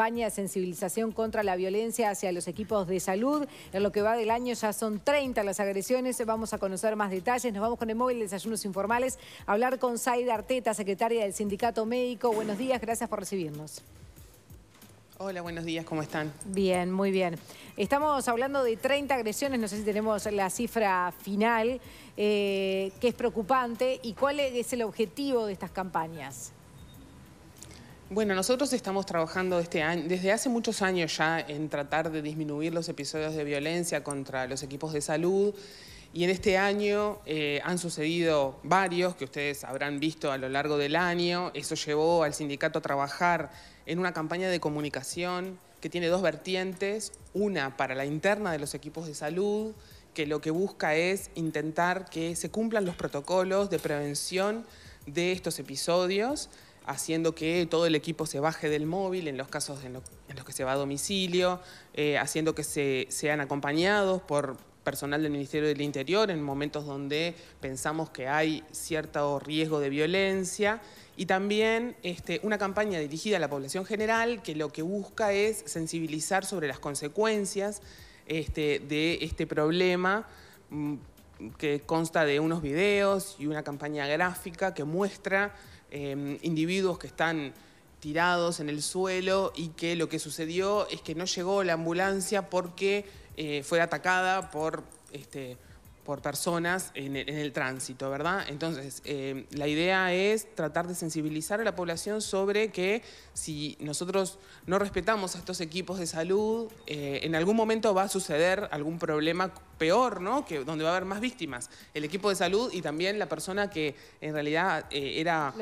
campaña de sensibilización contra la violencia hacia los equipos de salud. En lo que va del año ya son 30 las agresiones. Vamos a conocer más detalles. Nos vamos con el móvil de Desayunos Informales hablar con Zaida Arteta, secretaria del Sindicato Médico. Buenos días, gracias por recibirnos. Hola, buenos días, ¿cómo están? Bien, muy bien. Estamos hablando de 30 agresiones, no sé si tenemos la cifra final, eh, que es preocupante. ¿Y cuál es el objetivo de estas campañas? Bueno, nosotros estamos trabajando este desde hace muchos años ya en tratar de disminuir los episodios de violencia contra los equipos de salud y en este año eh, han sucedido varios que ustedes habrán visto a lo largo del año. Eso llevó al sindicato a trabajar en una campaña de comunicación que tiene dos vertientes, una para la interna de los equipos de salud, que lo que busca es intentar que se cumplan los protocolos de prevención de estos episodios haciendo que todo el equipo se baje del móvil en los casos en, los que se va a domicilio, eh, haciendo que sean acompañados por personal del Ministerio del Interior en momentos donde pensamos que hay cierto riesgo de violencia y también este, una campaña dirigida a la población general que lo que busca es sensibilizar sobre las consecuencias este, de este problema mm, que consta de unos videos y una campaña gráfica que muestra Em, individuos que están tirados en el suelo y que lo que sucedió es que no llegó la ambulancia porque eh, fue atacada por, este, por personas en el, tránsito, ¿verdad? Entonces, em, la idea es tratar de sensibilizar a la población sobre que si nosotros no respetamos a estos equipos de salud, eh, en algún momento va a suceder algún problema peor, ¿no? Que, donde va a haber más víctimas. El equipo de salud y también la persona que en realidad eh, era,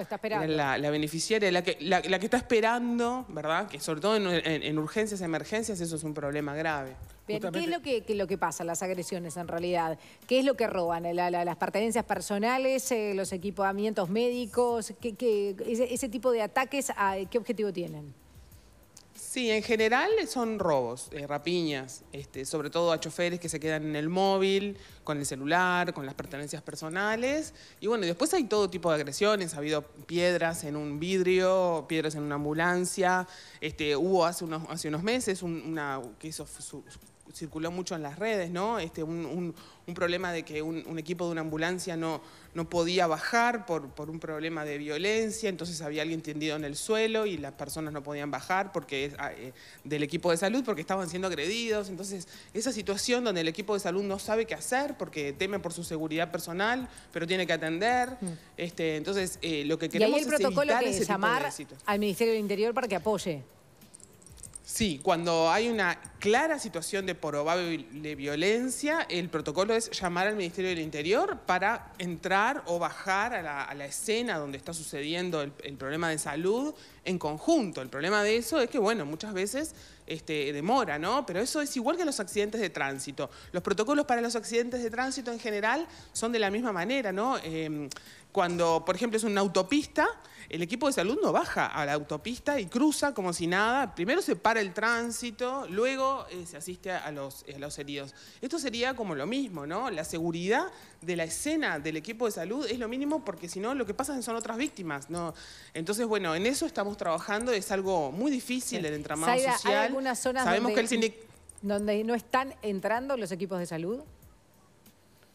la, beneficiaria, la que, la, que está esperando, ¿verdad? Que sobre todo en, urgencias, emergencias, eso es un problema grave. Bien, ¿qué es lo que, lo que pasa, las agresiones en realidad? ¿Qué es lo que roban? ¿Las pertenencias personales, eh, los equipamientos médicos? ese, ese, tipo de ataques, ah, ¿qué objetivo tienen? Sí, en general son robos, eh, rapiñas, este, sobre todo a choferes que se quedan en el móvil, con el celular, con las pertenencias personales. Y bueno, después hay todo tipo de agresiones, ha habido piedras en un vidrio, piedras en una ambulancia. Este, hubo hace unos, hace unos meses una, que su, circuló mucho en las redes, ¿no? Este, un, un, problema de que un, equipo de una ambulancia no, no podía bajar por, por, un problema de violencia, entonces había alguien tendido en el suelo y las personas no podían bajar porque ah, eh, del equipo de salud porque estaban siendo agredidos. Entonces, esa situación donde el equipo de salud no sabe qué hacer porque teme por su seguridad personal, pero tiene que atender. Mm. Este, entonces, eh, lo que queremos y es que llamar al Ministerio del Interior para que apoye. Sí, cuando hay una clara situación de probable violencia, el protocolo es llamar al Ministerio del Interior para entrar o bajar a la, escena donde está sucediendo el problema de salud en conjunto. El problema de eso es que, bueno, muchas veces este, demora, ¿no? Pero eso es igual que los accidentes de tránsito. Los protocolos para los accidentes de tránsito en general son de la misma manera, ¿no? Em, cuando, por ejemplo, es una autopista, el equipo de salud no baja a la autopista y cruza como si nada. Primero se para el tránsito, luego eh, se asiste a los, los heridos. Esto sería como lo mismo, ¿no? La seguridad de la escena del equipo de salud es lo mínimo porque si no lo que pasa son otras víctimas, ¿no? Entonces, bueno, en eso estamos trabajando, es algo muy difícil el entramado social. ¿Hay algunas zonas donde, no están entrando los equipos de salud?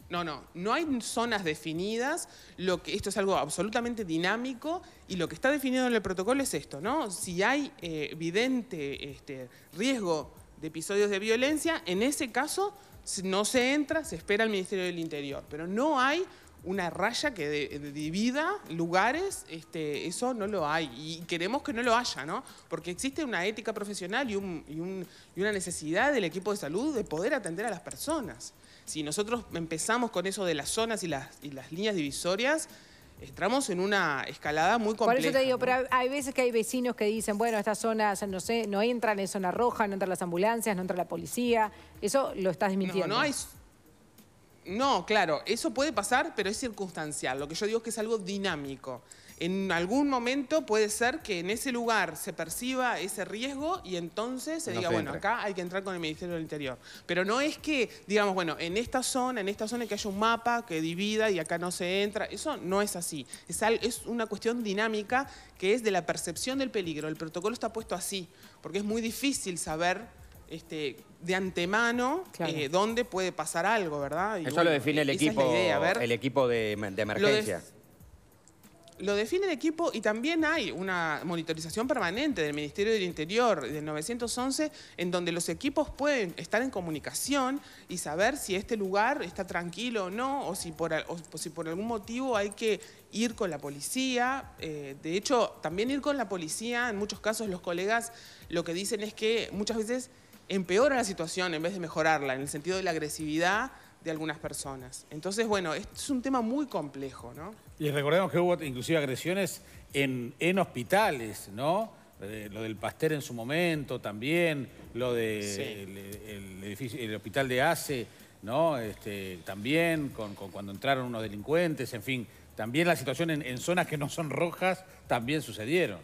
No, no, no hay zonas definidas, lo que, esto es algo absolutamente dinámico y lo que está definido en el protocolo es esto, ¿no? Si hay eh, evidente este, riesgo de episodios de violencia, en ese caso no se entra, se espera al Ministerio del Interior, pero no hay una raya que divida lugares, este, eso no lo hay. Y queremos que no lo haya, ¿no? Porque existe una ética profesional y, un, una necesidad del equipo de salud de poder atender a las personas. Si nosotros empezamos con eso de las zonas y las, las líneas divisorias, entramos en una escalada muy compleja. Por eso te digo, pero hay veces que hay vecinos que dicen, bueno, estas zonas, no sé, no entran en zona roja, no entran las ambulancias, no entra la policía. Eso lo estás desmintiendo. hay no, claro, eso puede pasar, pero es circunstancial. Lo que yo digo es que es algo dinámico. En algún momento puede ser que en ese lugar se perciba ese riesgo y entonces se diga, bueno, acá hay que entrar con el Ministerio del Interior. Pero no es que, digamos, bueno, en esta zona, en esta zona que haya un mapa que divida y acá no se entra. Eso no es así. Es, es una cuestión dinámica que es de la percepción del peligro. El protocolo está puesto así, porque es muy difícil saber este, de antemano eh, dónde puede pasar algo, ¿verdad? Eso lo define el equipo, el equipo de, emergencia. Lo, define el equipo y también hay una monitorización permanente del Ministerio del Interior del 911 en donde los equipos pueden estar en comunicación y saber si este lugar está tranquilo o no, o si por, algún motivo hay que ir con la policía. Eh, de hecho, también ir con la policía, en muchos casos los colegas lo que dicen es que muchas veces empeora la situación en vez de mejorarla, en el sentido de la agresividad de algunas personas. Entonces, bueno, esto es un tema muy complejo, ¿no? Y recordemos que hubo inclusive agresiones en, en hospitales, ¿no? Eh, lo del pastel en su momento también, lo del edificio, hospital de ACE, ¿no? Este, también, con, cuando entraron unos delincuentes, en fin, también la situación en, en zonas que no son rojas también sucedieron.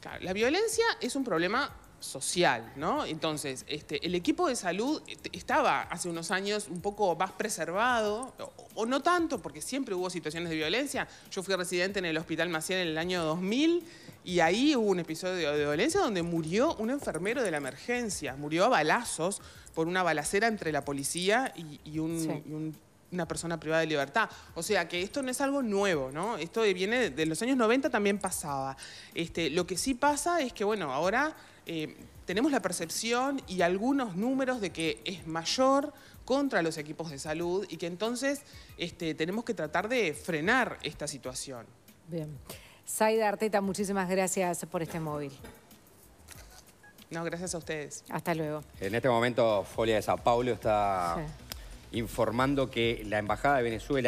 Claro, la violencia es un problema social, ¿no? Entonces, este, el equipo de salud estaba hace unos años un poco más preservado, o, no tanto, porque siempre hubo situaciones de violencia. Yo fui residente en el Hospital Maciel en el año 2000 y ahí hubo un episodio de violencia donde murió un enfermero de la emergencia, murió a balazos por una balacera entre la policía y, una persona privada de libertad. O sea que esto no es algo nuevo, ¿no? Esto viene de los años 90 también pasaba. Este, lo que sí pasa es que, bueno, ahora eh, tenemos la percepción y algunos números de que es mayor contra los equipos de salud y que entonces este, tenemos que tratar de frenar esta situación. Bien. Saida Arteta, muchísimas gracias por este móvil. No, gracias a ustedes. Hasta luego. En este momento, Folia de Sao Paulo está informando que la Embajada de Venezuela...